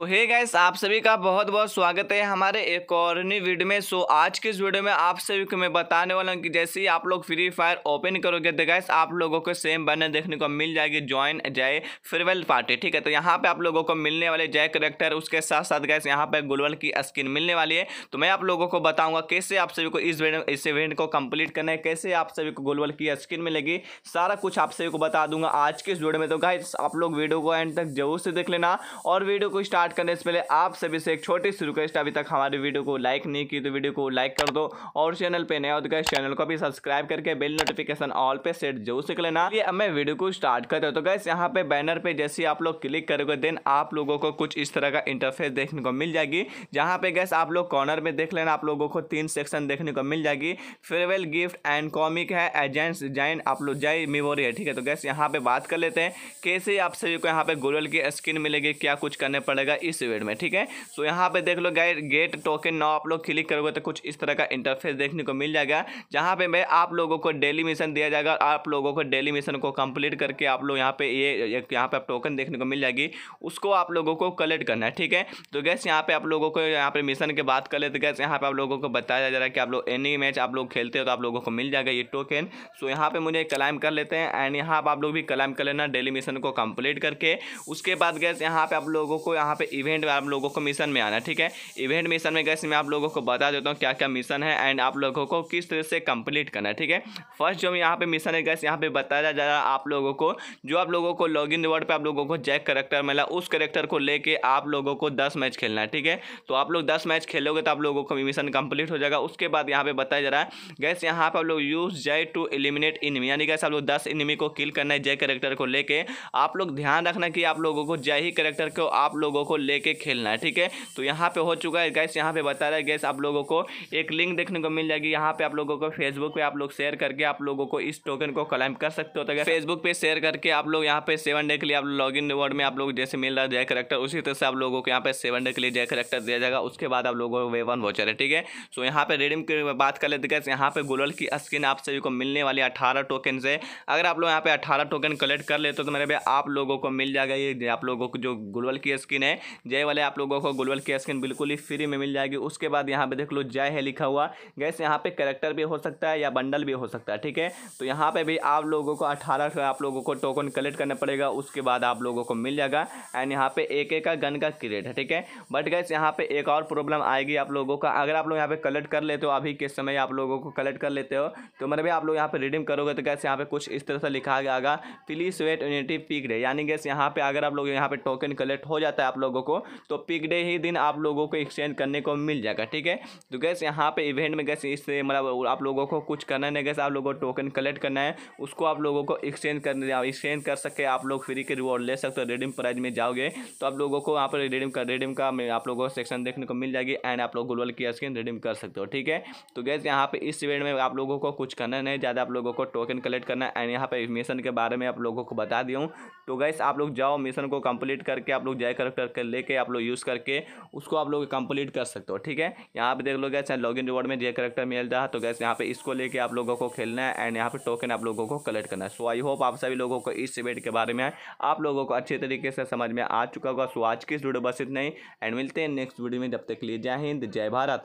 तो hey guys आप सभी का बहुत बहुत स्वागत है हमारे एक और नई वीडियो में सो आज के इस वीडियो में आप सभी को मैं बताने वाला हूँ कि जैसे ही आप लोग फ्री फायर ओपन करोगे तो गाइस आप लोगों को सेम बने देखने को मिल जाएगी ज्वाइन जाए फेयरवेल पार्टी ठीक है तो यहाँ पे आप लोगों को मिलने वाले जय करेक्टर उसके साथ साथ गैस यहाँ पे गुलवल की स्किन मिलने वाली है तो मैं आप लोगों को बताऊँगा कैसे आप सभी को इस इस इवेंट को कम्प्लीट करना है कैसे आप सभी को गुलवल की स्किन मिलेगी सारा कुछ आप सभी को बता दूंगा आज के इस वीडियो में तो गाइस आप लोग वीडियो को एंड तक जरूर से देख लेना और वीडियो को स्टार्ट स्टार्ट करने से पहले आप सभी से एक छोटी सी रिक्वेस्ट अभी तक हमारी वीडियो को लाइक नहीं की तो वीडियो को लाइक कर दो और चैनल पे नया तो गैस चैनल को भी सब्सक्राइब करके बेल नोटिफिकेशन ऑल पे सेट जरूर से लेना ये अब मैं वीडियो को स्टार्ट करता हूँ तो गैस यहाँ पे बैनर पे जैसे आप लोग क्लिक करोगे देन आप लोगों को कुछ इस तरह का इंटरफेस देखने को मिल जाएगी जहाँ पे गैस आप लोग कॉर्नर में देख लेना आप लोगों को तीन सेक्शन देखने को मिल जाएगी फेयरवेल गिफ्ट एंड कॉमिक है एजेंट्स जैन आप लोग जय मेमोरी है ठीक है तो गैस यहाँ पे बात कर लेते हैं कैसे आप सभी को यहाँ पे गूगल की स्क्रीन मिलेगी क्या कुछ करने पड़ेगा इस इवेंट में ठीक है सो यहाँ पे देख लो गाइड गेट टोकन नाउ आप लोग क्लिक करोगे तो कुछ इस तरह का इंटरफेस देखने को मिल जाएगा जहाँ पे मैं आप लोगों को डेली मिशन दिया जाएगा आप लोगों को डेली मिशन को कंप्लीट करके आप लोग यहाँ पे ये यहाँ पे आप टोकन देखने को मिल जाएगी उसको आप लोगों को कलेक्ट करना है ठीक है तो गैस यहाँ पे आप लोगों को यहाँ पे मिशन के बात कर लेते गैस यहाँ पे आप लोगों को बताया जा रहा है कि आप लोग एनी मैच आप लोग खेलते हो तो आप लोगों को मिल जाएगा ये टोकन सो यहाँ पे मुझे क्लाइम कर लेते हैं एंड यहाँ पे आप लोग भी क्लाइम कर लेना डेली मिशन को कंप्लीट करके उसके बाद गैस यहाँ पे आप लोगों को यहाँ पे इवेंट में आप लोगों को मिशन में आना ठीक है इवेंट मिशन में गैस मैं आप लोगों को बता देता हूँ क्या क्या मिशन है एंड आप लोगों को किस तरह से कंप्लीट करना ठीक है फर्स्ट जो यहाँ पे मिशन है गैस यहाँ पे बताया जा रहा है आप लोगों को जो आप लोगों को लॉग इन रिवॉर्ड आप लोगों को जैक करेक्टर मिला उस करेक्टर को लेकर आप लोगों को दस मैच खेलना है ठीक है तो आप लोग दस मैच खेलोगे तो आप लोगों को मिशन कंप्लीट हो जाएगा उसके बाद यहाँ पे बताया जा रहा है गैस यहाँ पर आप लोग यूज जय टू एलिमिनेट इनमी यानी गैस आप लोग दस इनमी को किल करना है जय करेक्टर को लेकर आप लोग ध्यान रखना कि आप लोगों को जय ही करेक्टर को आप लोगों को लेके खेलना है ठीक है तो यहाँ पे हो चुका है गैस यहाँ पे बता रहा है गैस आप लोगों को एक लिंक देखने को मिल जाएगी यहाँ पे आप लोगों को फेसबुक पे आप लोग शेयर करके आप लोगों को इस टोकन को क्लाइम कर सकते हो तो फेसबुक पे शेयर करके आप लोग यहाँ पे सेवन डे के लिए आप लॉग इन वर्ड में आप लोग जैसे मिल रहा है जय करेक्टर उसी तरह से आप लोगों को यहाँ पे सेवन डे के लिए जय करेक्टर दिया जाएगा उसके बाद आप लोगों को वे वन वॉचर है ठीक है सो यहाँ पे रिडीम की बात कर लेते गैस यहाँ पे गुलल की स्किन आप सभी को मिलने वाली अठारह टोकन से अगर आप लोग यहाँ पे अठारह टोकन कलेक्ट कर लेते हो तो मेरे भाई आप लोगों को मिल जाएगा ये आप लोगों को जो गुलवल की स्किन है जय वाले आप लोगों को गुलवल की स्किन बिल्कुल ही फ्री में मिल जाएगी उसके बाद यहाँ पे देख लो जय है लिखा हुआ गैस यहाँ पे करेक्टर भी हो सकता है या बंडल भी हो सकता है ठीक है तो यहाँ पे भी आप लोगों को अठारह सौ आप लोगों को टोकन कलेक्ट करना पड़ेगा उसके बाद आप लोगों को मिल जाएगा एंड यहाँ पे एक एक का गन का क्रिएट है ठीक है बट गैस यहाँ पे एक और प्रॉब्लम आएगी आप लोगों का अगर आप लोग यहाँ पे कलेक्ट कर लेते हो अभी के समय आप लोगों को कलेक्ट कर लेते हो तो मतलब आप लोग यहाँ पे रिडीम करोगे तो गैस यहाँ पे कुछ इस तरह से लिखा गया please wait unity peak day यानी गैस यहाँ पे अगर आप लोग यहाँ पे टोकन कलेक्ट हो जाता है आप लोगों लोगों को तो पिक डे ही दिन आप लोगों को एक्सचेंज करने को मिल जाएगा ठीक है तो गैस यहाँ पे इवेंट में गैस इससे मतलब आप लोगों को कुछ करना नहीं गैस आप लोगों को टोकन कलेक्ट करना है उसको आप लोगों को एक्सचेंज करने एक्सचेंज कर सके आप लोग फ्री के रिवॉर्ड ले सकते हो रिडीम प्राइज में जाओगे तो आप लोगों को यहाँ पर रिडीम का रिडीम का आप लोगों को सेक्शन देखने को मिल जाएगी एंड आप लोग ग्लोबल की स्क्रीन रिडीम कर सकते हो ठीक है तो गैस यहाँ पर इस इवेंट में आप लोगों को कुछ करना नहीं ज़्यादा आप लोगों को टोकन कलेक्ट करना है एंड यहाँ पे मिशन के बारे में आप लोगों को बता दिया हूँ तो गैस आप लोग जाओ मिशन को कंप्लीट करके आप लोग जय कर लेके आप लोग यूज़ करके उसको आप लोग कंप्लीट कर सकते हो ठीक है यहाँ पे देख लो गैस लॉग इन रिवॉर्ड में जे करेक्टर मिल रहा है तो गैस यहाँ पे इसको लेके आप लोगों को खेलना है एंड यहाँ पे टोकन आप लोगों को कलेक्ट करना है सो आई होप आप सभी लोगों को इस इवेंट के बारे में आप लोगों को अच्छे तरीके से समझ में आ चुका होगा सो आज की इस वीडियो बस इतना ही एंड मिलते हैं नेक्स्ट वीडियो में जब तक लिए जय हिंद जय भारत